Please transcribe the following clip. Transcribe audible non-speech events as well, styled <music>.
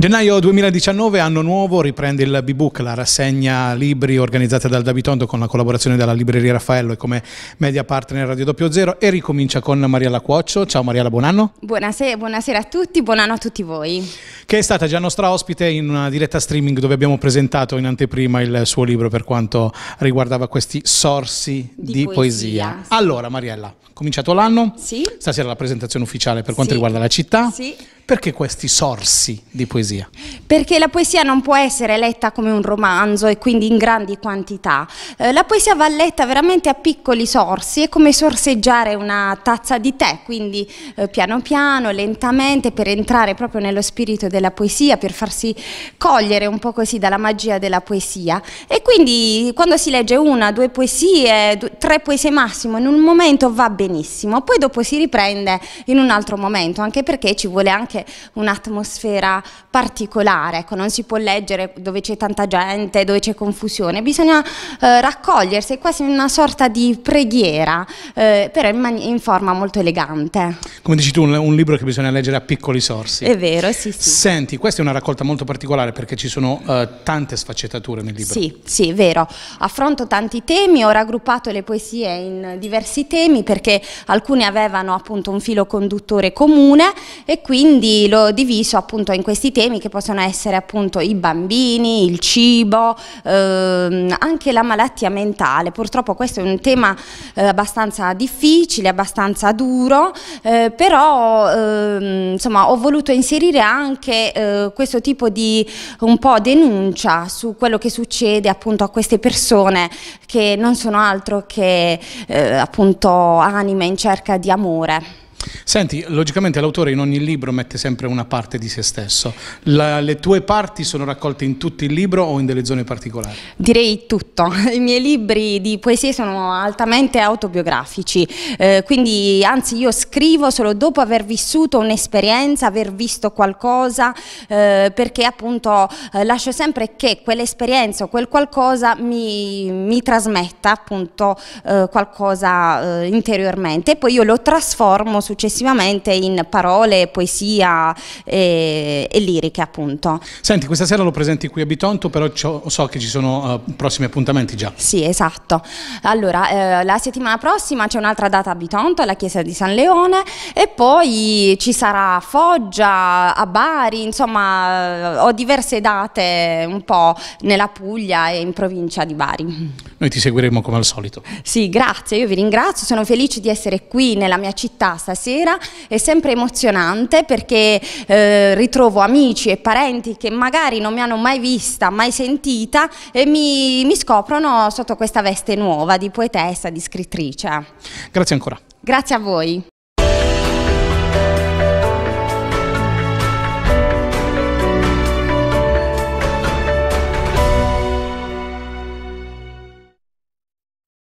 Gennaio 2019, anno nuovo, riprende il B-Book, la rassegna libri organizzata dal Davitondo con la collaborazione della Libreria Raffaello e come media partner Radio Doppio Zero e ricomincia con Mariella Cuoccio. Ciao Mariella, buon anno. Buonasera, buonasera, a tutti, buon anno a tutti voi. Che è stata già nostra ospite in una diretta streaming dove abbiamo presentato in anteprima il suo libro per quanto riguardava questi sorsi di, di poesia. poesia. Allora Mariella, cominciato l'anno? Sì. Stasera la presentazione ufficiale per quanto sì. riguarda la città. Sì. Perché questi sorsi di poesia? Perché la poesia non può essere letta come un romanzo e quindi in grandi quantità. Eh, la poesia va letta veramente a piccoli sorsi, è come sorseggiare una tazza di tè, quindi eh, piano piano, lentamente, per entrare proprio nello spirito della poesia, per farsi cogliere un po' così dalla magia della poesia. E quindi quando si legge una, due poesie, tre poesie massimo, in un momento va benissimo, poi dopo si riprende in un altro momento, anche perché ci vuole anche anche un'atmosfera particolare, ecco, non si può leggere dove c'è tanta gente, dove c'è confusione, bisogna eh, raccogliersi, è quasi una sorta di preghiera, eh, però in, in, forma molto elegante. Come dici tu, un, un, libro che bisogna leggere a piccoli sorsi. È vero, sì, sì. Senti, questa è una raccolta molto particolare perché ci sono eh, tante sfaccettature nel libro. Sì, sì, vero. Affronto tanti temi, ho raggruppato le poesie in diversi temi perché alcune avevano appunto un filo conduttore comune e quindi quindi l'ho diviso appunto in questi temi che possono essere appunto i bambini, il cibo, ehm, anche la malattia mentale. Purtroppo questo è un tema eh, abbastanza difficile, abbastanza duro, eh, però ehm, insomma ho voluto inserire anche eh, questo tipo di un po' denuncia su quello che succede appunto a queste persone che non sono altro che eh, appunto anime in cerca di amore. Senti, logicamente l'autore in ogni libro mette sempre una parte di se stesso. La, le tue parti sono raccolte in tutto il libro o in delle zone particolari? Direi tutto. <laughs> I miei libri di poesie sono altamente autobiografici, eh, quindi anzi io scrivo solo dopo aver vissuto un'esperienza, aver visto qualcosa, eh, perché appunto eh, lascio sempre che quell'esperienza o quel qualcosa mi, mi trasmetta appunto eh, qualcosa eh, interiormente e poi io lo trasformo successivamente successivamente in parole, poesia e, eh, e liriche appunto. Senti, questa sera lo presenti qui a Bitonto, però so che ci sono uh, prossimi appuntamenti già. Sì, esatto. Allora, eh, la settimana prossima c'è un'altra data a Bitonto, alla chiesa di San Leone, e poi ci sarà a Foggia, a Bari, insomma eh, ho diverse date un po' nella Puglia e in provincia di Bari noi ti seguiremo come al solito. Sì, grazie, io vi ringrazio, sono felice di essere qui nella mia città stasera, è sempre emozionante perché eh, ritrovo amici e parenti che magari non mi hanno mai vista, mai sentita e mi, mi scoprono sotto questa veste nuova di poetessa, di scrittrice. Grazie ancora. Grazie a voi.